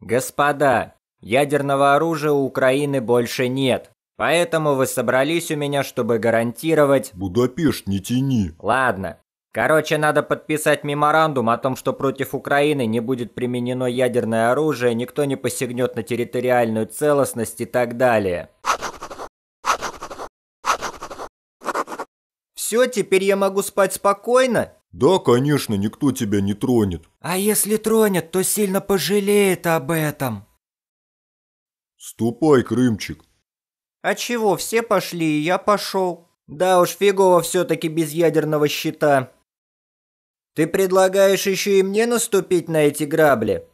«Господа, ядерного оружия у Украины больше нет, поэтому вы собрались у меня, чтобы гарантировать...» «Будапешт, не тяни!» «Ладно. Короче, надо подписать меморандум о том, что против Украины не будет применено ядерное оружие, никто не посягнет на территориальную целостность и так далее». «Все, теперь я могу спать спокойно?» «Да, конечно, никто тебя не тронет». «А если тронет, то сильно пожалеет об этом». «Ступай, Крымчик». «А чего, все пошли, и я пошел. Да уж, фигово все-таки без ядерного щита». «Ты предлагаешь еще и мне наступить на эти грабли?»